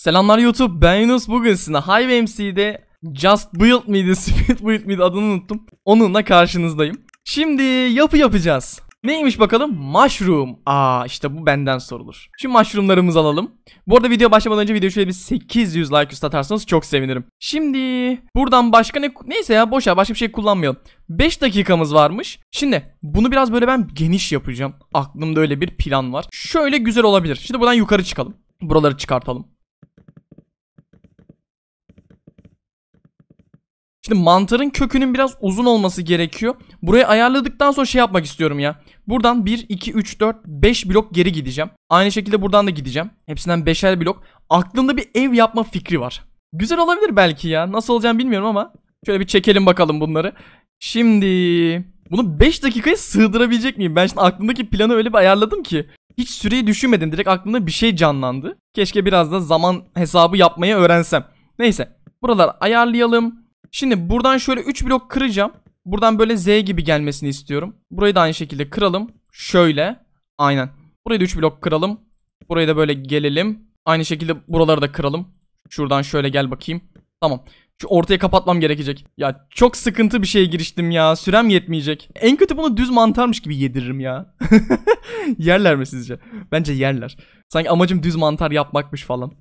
Selamlar YouTube ben Yunus bugün sizinle Hive MC'de Just Build miydi Speed Build miydi adını unuttum Onunla karşınızdayım Şimdi yapı yapacağız Neymiş bakalım? Mushroom. Aa işte bu benden sorulur. şu mushroomlarımızı alalım. Bu arada video başlamadan önce videoyu şöyle bir 800 like üst atarsanız çok sevinirim. Şimdi buradan başka ne... Neyse ya boşa başka bir şey kullanmayalım. 5 dakikamız varmış. Şimdi bunu biraz böyle ben geniş yapacağım. Aklımda öyle bir plan var. Şöyle güzel olabilir. Şimdi buradan yukarı çıkalım. Buraları çıkartalım. Şimdi mantarın kökünün biraz uzun olması gerekiyor. Burayı ayarladıktan sonra şey yapmak istiyorum ya. Buradan 1, 2, 3, 4, 5 blok geri gideceğim. Aynı şekilde buradan da gideceğim. Hepsinden 5'er blok. Aklımda bir ev yapma fikri var. Güzel olabilir belki ya. Nasıl olacağını bilmiyorum ama. Şöyle bir çekelim bakalım bunları. Şimdi bunu 5 dakikaya sığdırabilecek miyim? Ben şimdi aklımdaki planı öyle bir ayarladım ki. Hiç süreyi düşünmedim. Direkt aklımda bir şey canlandı. Keşke biraz da zaman hesabı yapmayı öğrensem. Neyse. Buralar ayarlayalım. Şimdi buradan şöyle 3 blok kıracağım. Buradan böyle Z gibi gelmesini istiyorum. Burayı da aynı şekilde kıralım. Şöyle. Aynen. Burayı da 3 blok kıralım. Burayı da böyle gelelim. Aynı şekilde buraları da kıralım. Şuradan şöyle gel bakayım. Tamam. Şu ortaya kapatmam gerekecek. Ya çok sıkıntı bir şeye giriştim ya. Sürem yetmeyecek. En kötü bunu düz mantarmış gibi yediririm ya. yerler mi sizce? Bence yerler. Sanki amacım düz mantar yapmakmış falan.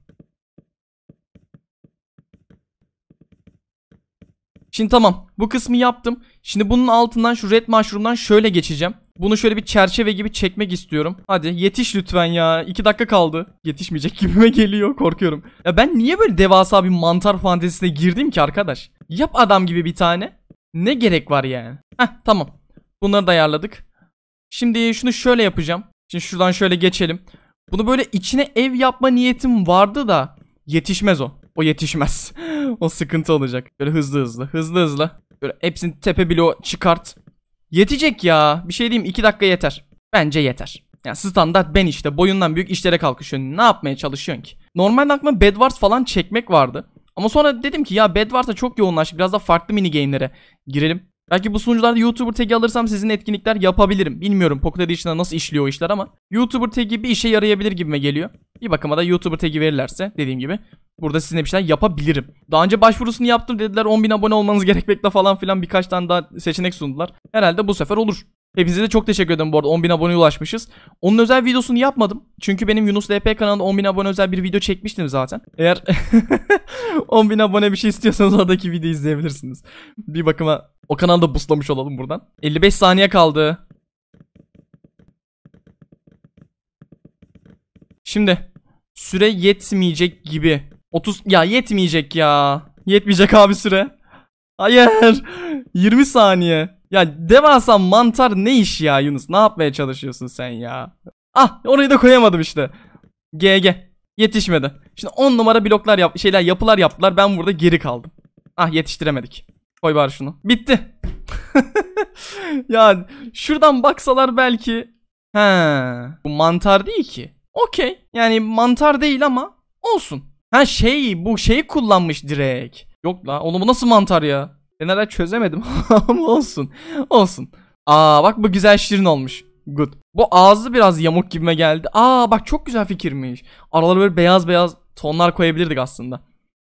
Şimdi tamam bu kısmı yaptım. Şimdi bunun altından şu red mushroom'dan şöyle geçeceğim. Bunu şöyle bir çerçeve gibi çekmek istiyorum. Hadi yetiş lütfen ya. 2 dakika kaldı. Yetişmeyecek gibime geliyor. Korkuyorum. Ya ben niye böyle devasa bir mantar fantezisine girdim ki arkadaş? Yap adam gibi bir tane. Ne gerek var yani? Heh tamam. Bunları da ayarladık. Şimdi şunu şöyle yapacağım. Şimdi şuradan şöyle geçelim. Bunu böyle içine ev yapma niyetim vardı da yetişmez o. O yetişmez. o sıkıntı olacak. Böyle hızlı hızlı. Hızlı hızlı. Böyle hepsini tepe bloğu çıkart. Yetecek ya. Bir şey diyeyim 2 dakika yeter. Bence yeter. Yani standart ben işte boyundan büyük işlere kalkışıyorsun. Ne yapmaya çalışıyorsun ki? Normalde aklıma Bed Wars falan çekmek vardı. Ama sonra dedim ki ya Bed Wars'a çok yoğunlaş biraz da farklı mini game'lere girelim. Belki bu sunucularda YouTuber tag'i alırsam sizin etkinlikler yapabilirim. Bilmiyorum Pocket Edition'da nasıl işliyor o işler ama YouTuber tag'i bir işe yarayabilir gibime geliyor. Bir bakıma da YouTuber tag'i verirlerse dediğim gibi burada sizinle bir şeyler yapabilirim. Daha önce başvurusunu yaptım dediler 10.000 abone olmanız gerekmekte falan filan birkaç tane daha seçenek sundular. Herhalde bu sefer olur. Hepinize de çok teşekkür ederim bu arada 10.000 aboneye ulaşmışız. Onun özel videosunu yapmadım. Çünkü benim Yunus LP kanalında 10.000 abone özel bir video çekmiştim zaten. Eğer 10.000 abone bir şey istiyorsanız oradaki videoyu izleyebilirsiniz. Bir bakıma o kanalda da buslamış olalım buradan. 55 saniye kaldı. Şimdi süre yetmeyecek gibi. 30 ya yetmeyecek ya. Yetmeyecek abi süre. Hayır. 20 saniye. Ya devasa mantar ne iş ya Yunus? Ne yapmaya çalışıyorsun sen ya? Ah orayı da koyamadım işte. GG. Yetişmedi. Şimdi 10 numara bloklar yap şeyler yapılar yaptılar. Ben burada geri kaldım. Ah yetiştiremedik. Koy bari şunu. Bitti. yani şuradan baksalar belki. He. Bu mantar değil ki. Okey. Yani mantar değil ama olsun. Ha şey bu şeyi kullanmış direkt. Yok la oğlum bu nasıl mantar ya? Ben çözemedim ama olsun. Olsun. Aa bak bu güzel şirin olmuş. Good. Bu ağzı biraz yamuk gibime geldi. Aa bak çok güzel fikirmiş. Araları böyle beyaz beyaz tonlar koyabilirdik aslında.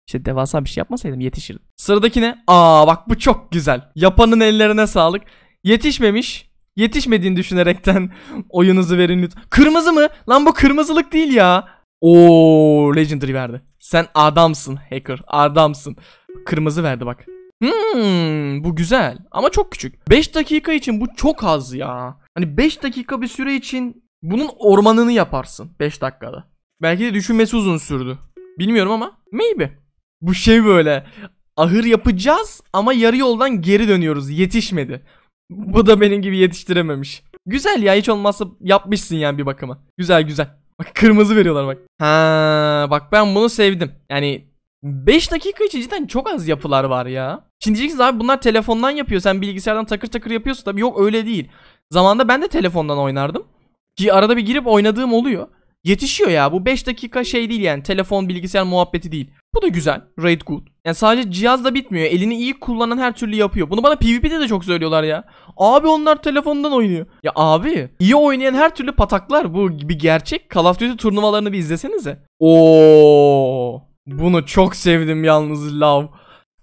İşte devasa bir şey yapmasaydım yetişirdim. Sıradaki ne? Aa bak bu çok güzel. Yapanın ellerine sağlık. Yetişmemiş. Yetişmediğini düşünerekten oyunuzu verin lütfen. Kırmızı mı? Lan bu kırmızılık değil ya. Oo Legendary verdi. Sen adamsın hacker. Adamsın. Kırmızı verdi bak. Hmm, bu güzel ama çok küçük. 5 dakika için bu çok az ya. Hani 5 dakika bir süre için bunun ormanını yaparsın 5 dakikada. Belki de düşünmesi uzun sürdü. Bilmiyorum ama maybe. Bu şey böyle. Ahır yapacağız ama yarı yoldan geri dönüyoruz. Yetişmedi. Bu da benim gibi yetiştirememiş. Güzel ya hiç olmazsa yapmışsın yani bir bakıma. Güzel güzel. Bak kırmızı veriyorlar bak. Ha bak ben bunu sevdim. Yani 5 dakika için cidden çok az yapılar var ya. Şimdi diyeceksiniz abi bunlar telefondan yapıyor. Sen bilgisayardan takır takır yapıyorsun. Tabii yok öyle değil. Zamanında ben de telefondan oynardım. Ki arada bir girip oynadığım oluyor. Yetişiyor ya bu 5 dakika şey değil yani telefon bilgisayar muhabbeti değil. Bu da güzel. Raid good. Yani sadece cihaz da bitmiyor. Elini iyi kullanan her türlü yapıyor. Bunu bana PvP'de de çok söylüyorlar ya. Abi onlar telefondan oynuyor. Ya abi iyi oynayan her türlü pataklar. Bu bir gerçek. Call of Duty turnuvalarını bir izlesenize. Oo, Bunu çok sevdim yalnız love.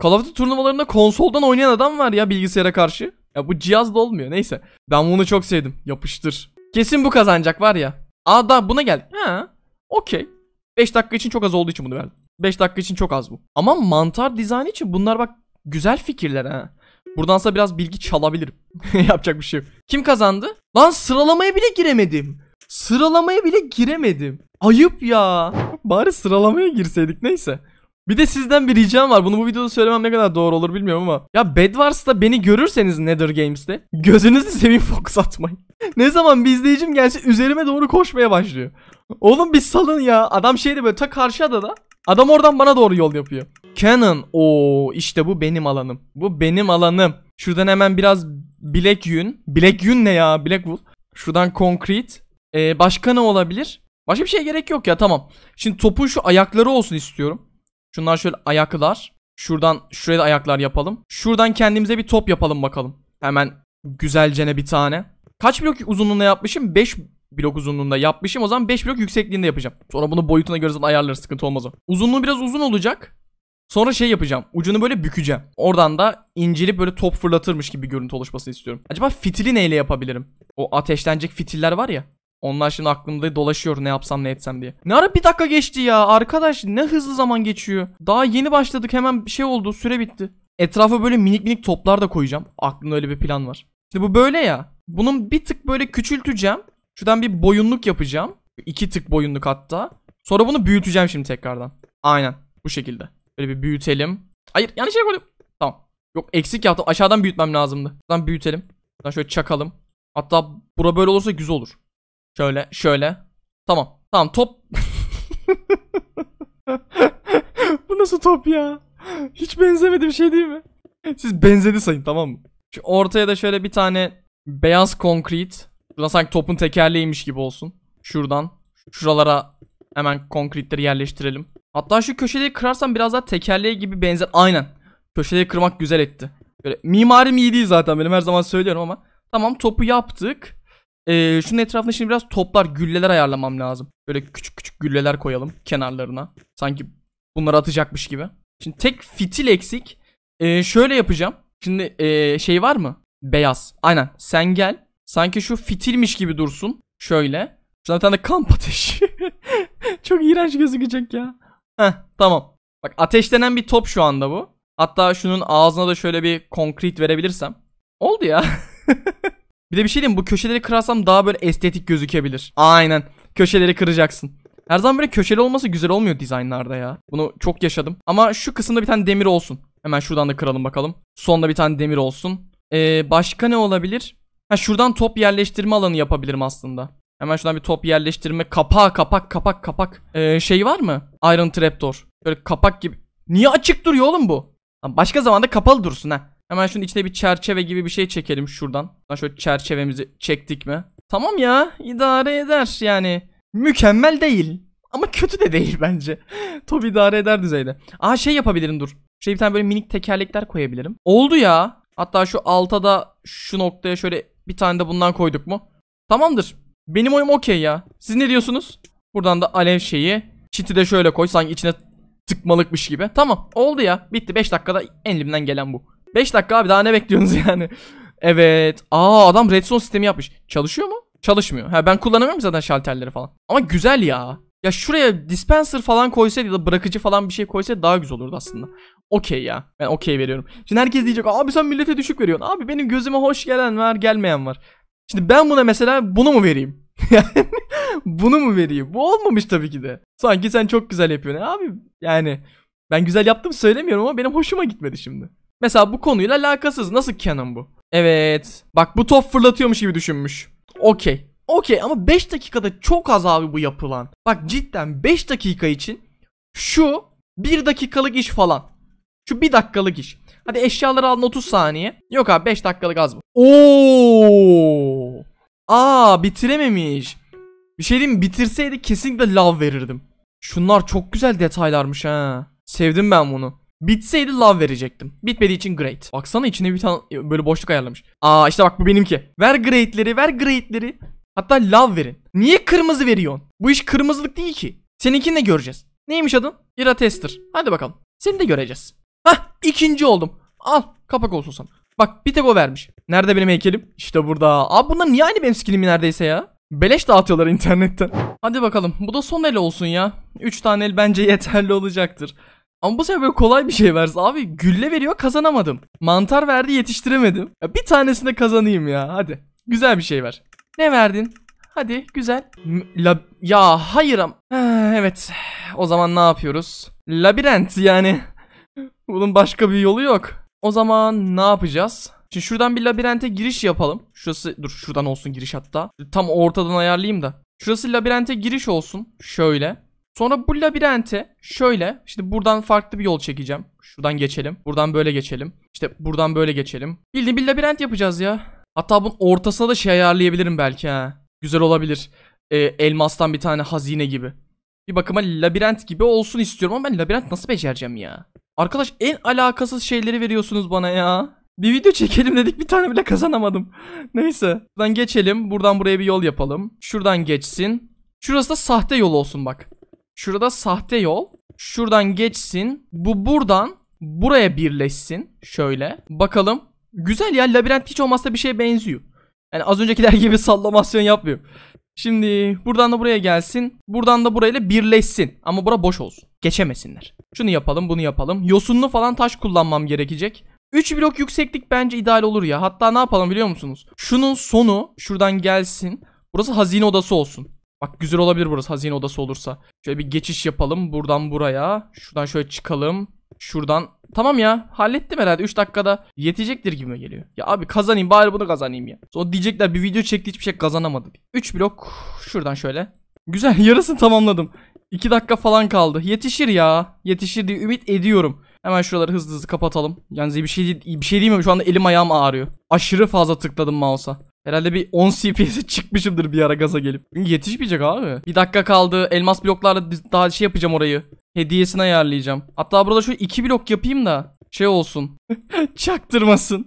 Call of Duty turnuvalarında konsoldan oynayan adam var ya bilgisayara karşı. Ya bu cihaz da olmuyor neyse. Ben bunu çok sevdim. Yapıştır. Kesin bu kazanacak var ya. Aa daha buna gel. Ha. Okey. 5 dakika için çok az olduğu için bunu verdim. 5 dakika için çok az bu. Ama mantar dizaynı için bunlar bak güzel fikirler ha. Buradansa biraz bilgi çalabilirim. Yapacak bir şey yok. Kim kazandı? Lan sıralamaya bile giremedim. Sıralamaya bile giremedim. Ayıp ya. Bari sıralamaya girseydik neyse. Bir de sizden bir ricam var. Bunu bu videoda söylemem ne kadar doğru olur bilmiyorum ama. Ya Bedwars'ta beni görürseniz Nether Games'te gözünüzü seveyim fox atmayın. ne zaman bir izleyicim gelse üzerime doğru koşmaya başlıyor. Oğlum bir salın ya. Adam şeyde böyle ta karşı adada. Adam oradan bana doğru yol yapıyor. Canon. o işte bu benim alanım. Bu benim alanım. Şuradan hemen biraz bilek yün. Bilek yün ne ya? Bilek wool. Şuradan concrete. Ee, başka ne olabilir? Başka bir şey gerek yok ya tamam. Şimdi topun şu ayakları olsun istiyorum. Şunlar şöyle ayaklar. Şuradan şuraya da ayaklar yapalım. Şuradan kendimize bir top yapalım bakalım. Hemen güzelcene bir tane. Kaç blok uzunluğunda yapmışım? 5 blok uzunluğunda yapmışım. O zaman 5 blok yüksekliğinde yapacağım. Sonra bunu boyutuna göre zaten ayarlarız. Sıkıntı olmaz o. Uzunluğu biraz uzun olacak. Sonra şey yapacağım. Ucunu böyle bükeceğim. Oradan da incelip böyle top fırlatırmış gibi görüntü oluşmasını istiyorum. Acaba fitili neyle yapabilirim? O ateşlenecek fitiller var ya. Onlar şimdi aklımda dolaşıyor ne yapsam ne etsem diye. Ne ara bir dakika geçti ya arkadaş ne hızlı zaman geçiyor. Daha yeni başladık hemen bir şey oldu süre bitti. Etrafa böyle minik minik toplar da koyacağım. Aklımda öyle bir plan var. Şimdi bu böyle ya. Bunun bir tık böyle küçülteceğim. Şuradan bir boyunluk yapacağım. İki tık boyunluk hatta. Sonra bunu büyüteceğim şimdi tekrardan. Aynen bu şekilde. Böyle bir büyütelim. Hayır yanlış şey koydum. Tamam. Yok eksik yaptım. Aşağıdan büyütmem lazımdı. Buradan büyütelim. Buradan şöyle çakalım. Hatta bura böyle olursa güzel olur. Şöyle şöyle. Tamam. Tamam top. Bu nasıl top ya? Hiç benzemedi bir şey değil mi? Siz benzedi sayın tamam mı? Şu ortaya da şöyle bir tane beyaz konkrit. Şuradan sanki topun tekerleğiymiş gibi olsun. Şuradan. Şuralara hemen konkritleri yerleştirelim. Hatta şu köşeleri kırarsam biraz daha tekerleği gibi benzer. Aynen. Köşeleri kırmak güzel etti. Böyle mimarim iyi değil zaten benim her zaman söylüyorum ama. Tamam topu yaptık. Ee, şunun etrafına şimdi biraz toplar, gülleler ayarlamam lazım. Böyle küçük küçük gülleler koyalım kenarlarına. Sanki bunları atacakmış gibi. Şimdi tek fitil eksik. Ee, şöyle yapacağım. Şimdi ee, şey var mı? Beyaz. Aynen. Sen gel. Sanki şu fitilmiş gibi dursun. Şöyle. Şuradan bir tane de kamp ateşi. Çok iğrenç gözükecek ya. Heh tamam. Bak ateşlenen bir top şu anda bu. Hatta şunun ağzına da şöyle bir konkret verebilirsem. Oldu ya. Bir de bir şey diyeyim bu köşeleri kırarsam daha böyle estetik gözükebilir. Aynen. Köşeleri kıracaksın. Her zaman böyle köşeli olması güzel olmuyor dizaynlarda ya. Bunu çok yaşadım. Ama şu kısımda bir tane demir olsun. Hemen şuradan da kıralım bakalım. Sonda bir tane demir olsun. Ee, başka ne olabilir? Ha şuradan top yerleştirme alanı yapabilirim aslında. Hemen şuradan bir top yerleştirme. Kapağı kapak kapak kapak. Ee, şey var mı? Iron Trapdoor. Böyle kapak gibi. Niye açık duruyor oğlum bu? Başka zamanda kapalı dursun ha. Hemen şunun içine bir çerçeve gibi bir şey çekelim şuradan. Şöyle çerçevemizi çektik mi? Tamam ya idare eder yani. Mükemmel değil. Ama kötü de değil bence. Top idare eder düzeyde. Aa şey yapabilirim dur. Şey bir tane böyle minik tekerlekler koyabilirim. Oldu ya. Hatta şu alta da şu noktaya şöyle bir tane de bundan koyduk mu? Tamamdır. Benim oyum okey ya. Siz ne diyorsunuz? Buradan da alev şeyi. Çiti de şöyle koy. Sanki içine tıkmalıkmış gibi. Tamam oldu ya. Bitti 5 dakikada elimden gelen bu. 5 dakika abi daha ne bekliyorsunuz yani? evet. Aa adam redstone sistemi yapmış. Çalışıyor mu? Çalışmıyor. Ha ben kullanamıyorum zaten şalterleri falan. Ama güzel ya. Ya şuraya dispenser falan koysaydı ya da bırakıcı falan bir şey koysaydı daha güzel olurdu aslında. Okey ya. Ben okey veriyorum. Şimdi herkes diyecek abi sen millete düşük veriyorsun. Abi benim gözüme hoş gelen var gelmeyen var. Şimdi ben buna mesela bunu mu vereyim? Yani bunu mu vereyim? Bu olmamış tabii ki de. Sanki sen çok güzel yapıyorsun. Abi yani ben güzel yaptım söylemiyorum ama benim hoşuma gitmedi şimdi. Mesela bu konuyla alakasız. Nasıl canon bu? Evet. Bak bu top fırlatıyormuş gibi düşünmüş. Okey. Okey ama 5 dakikada çok az abi bu yapılan. Bak cidden 5 dakika için şu 1 dakikalık iş falan. Şu 1 dakikalık iş. Hadi eşyaları alın 30 saniye. Yok abi 5 dakikalık az bu. Oo! Aa bitirememiş. Bir şey diyeyim mi? Bitirseydi kesinlikle lav verirdim. Şunlar çok güzel detaylarmış ha. Sevdim ben bunu. Bitseydi love verecektim. Bitmediği için great. Baksana içine bir tane böyle boşluk ayarlamış. Aa işte bak bu benimki. Ver great'leri, ver great'leri. Hatta love verin. Niye kırmızı veriyorsun? Bu iş kırmızılık değil ki. Seninkini de göreceğiz. Neymiş adın? Ira Tester. Hadi bakalım. Seni de göreceğiz. Hah ikinci oldum. Al kapak olsun sana. Bak bir tek o vermiş. Nerede benim heykelim? İşte burada. Abi bunlar niye aynı benim skinimi neredeyse ya? Beleş dağıtıyorlar internetten. Hadi bakalım bu da son el olsun ya. 3 tane el bence yeterli olacaktır. Ama bu sefer böyle kolay bir şey versin. Abi gülle veriyor kazanamadım. Mantar verdi yetiştiremedim. Ya bir tanesinde kazanayım ya hadi. Güzel bir şey ver. Ne verdin? Hadi güzel. M lab ya hayır am evet. O zaman ne yapıyoruz? Labirent yani. Bunun başka bir yolu yok. O zaman ne yapacağız? Şimdi şuradan bir labirente giriş yapalım. Şurası dur şuradan olsun giriş hatta. Tam ortadan ayarlayayım da. Şurası labirente giriş olsun. Şöyle. Sonra bu labirente şöyle şimdi buradan farklı bir yol çekeceğim. Şuradan geçelim. Buradan böyle geçelim. İşte buradan böyle geçelim. Bildiğin bir labirent yapacağız ya. Hatta bunun ortasına da şey ayarlayabilirim belki ha. Güzel olabilir. Ee, elmastan bir tane hazine gibi. Bir bakıma labirent gibi olsun istiyorum ama ben labirent nasıl becereceğim ya? Arkadaş en alakasız şeyleri veriyorsunuz bana ya. Bir video çekelim dedik bir tane bile kazanamadım. Neyse. Buradan geçelim. Buradan buraya bir yol yapalım. Şuradan geçsin. Şurası da sahte yol olsun bak. Şurada sahte yol. Şuradan geçsin. Bu buradan buraya birleşsin. Şöyle. Bakalım. Güzel ya labirent hiç olmazsa bir şeye benziyor. Yani az öncekiler gibi sallamasyon yapmıyor. Şimdi buradan da buraya gelsin. Buradan da burayla birleşsin. Ama bura boş olsun. Geçemesinler. Şunu yapalım bunu yapalım. Yosunlu falan taş kullanmam gerekecek. 3 blok yükseklik bence ideal olur ya. Hatta ne yapalım biliyor musunuz? Şunun sonu şuradan gelsin. Burası hazine odası olsun. Bak güzel olabilir burası hazine odası olursa. Şöyle bir geçiş yapalım buradan buraya. Şuradan şöyle çıkalım. Şuradan tamam ya hallettim herhalde 3 dakikada yetecektir gibi geliyor. Ya abi kazanayım bari bunu kazanayım ya. Sonra diyecekler bir video çekti hiçbir şey kazanamadı. 3 blok şuradan şöyle. Güzel yarısını tamamladım. 2 dakika falan kaldı. Yetişir ya. Yetişir diye ümit ediyorum. Hemen şuraları hızlı hızlı kapatalım. Yani bir şey değil, bir şey değil mi? Şu anda elim ayağım ağrıyor. Aşırı fazla tıkladım mouse'a. Herhalde bir 10 CPS'e çıkmışımdır bir ara gaza gelip. Yetişmeyecek abi. Bir dakika kaldı. Elmas bloklarla daha şey yapacağım orayı. Hediyesini ayarlayacağım. Hatta burada şu 2 blok yapayım da şey olsun. Çaktırmasın.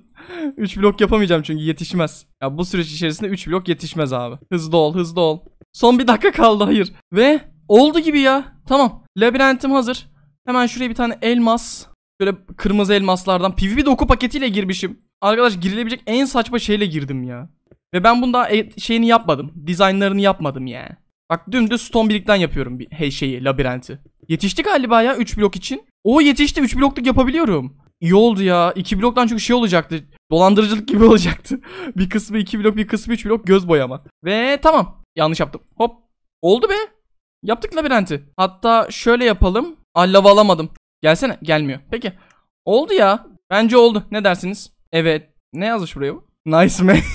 3 blok yapamayacağım çünkü yetişmez. Ya bu süreç içerisinde 3 blok yetişmez abi. Hızlı ol, hızlı ol. Son bir dakika kaldı hayır. Ve oldu gibi ya. Tamam. Labirentim hazır. Hemen şuraya bir tane elmas. Şöyle kırmızı elmaslardan. PvP doku paketiyle girmişim. Arkadaş girilebilecek en saçma şeyle girdim ya. Ve ben bunda e, şeyini yapmadım. Dizaynlarını yapmadım yani. Bak dümdüz stone birlikten yapıyorum bir hey şeyi labirenti. Yetişti galiba ya 3 blok için. O yetişti 3 blokluk yapabiliyorum. İyi oldu ya. 2 bloktan çünkü şey olacaktı. Dolandırıcılık gibi olacaktı. bir kısmı 2 blok bir kısmı 3 blok göz boyama. Ve tamam. Yanlış yaptım. Hop. Oldu be. Yaptık labirenti. Hatta şöyle yapalım. Aa, alamadım. Gelsene. Gelmiyor. Peki. Oldu ya. Bence oldu. Ne dersiniz? Evet. Ne yazmış buraya bu? Nice man.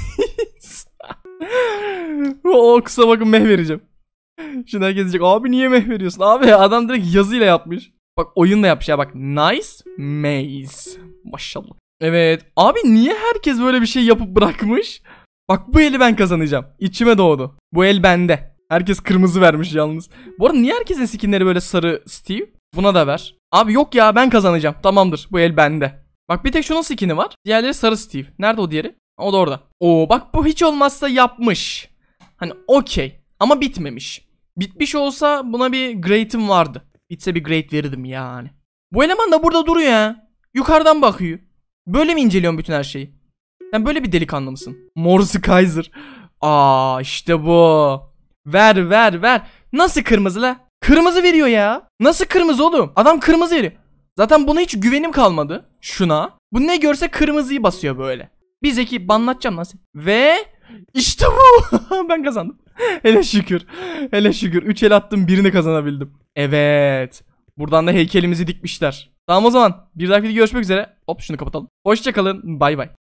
o kısa bakın meh vereceğim. Şimdi herkes diyecek abi niye meh veriyorsun? Abi adam direkt yazıyla yapmış. Bak oyunla yapmış ya bak. Nice maze. Maşallah. Evet. Abi niye herkes böyle bir şey yapıp bırakmış? Bak bu eli ben kazanacağım. İçime doğdu. Bu el bende. Herkes kırmızı vermiş yalnız. Bu arada niye herkesin skinleri böyle sarı Steve? Buna da ver. Abi yok ya ben kazanacağım. Tamamdır bu el bende. Bak bir tek şunun skini var. Diğerleri sarı Steve. Nerede o diğeri? O da orada. Oo bak bu hiç olmazsa yapmış. Hani okey ama bitmemiş. Bitmiş olsa buna bir grade'im vardı. Bitse bir grade verirdim yani. Bu eleman da burada duruyor ha. Yukarıdan bakıyor. Böyle mi inceliyorsun bütün her şeyi? Sen böyle bir delikanlı mısın? Morsi Kaiser. Aa işte bu. Ver ver ver. Nasıl kırmızı la? Kırmızı veriyor ya. Nasıl kırmızı oğlum? Adam kırmızı veriyor. Zaten buna hiç güvenim kalmadı. Şuna. Bu ne görse kırmızıyı basıyor böyle. Bir zeki banlatacağım nasıl? Ve işte bu. ben kazandım. Hele şükür. Hele şükür. Üç el attım birini kazanabildim. Evet. Buradan da heykelimizi dikmişler. Tamam o zaman. Bir dahaki videoda görüşmek üzere. Hop şunu kapatalım. Hoşçakalın. Bay bay.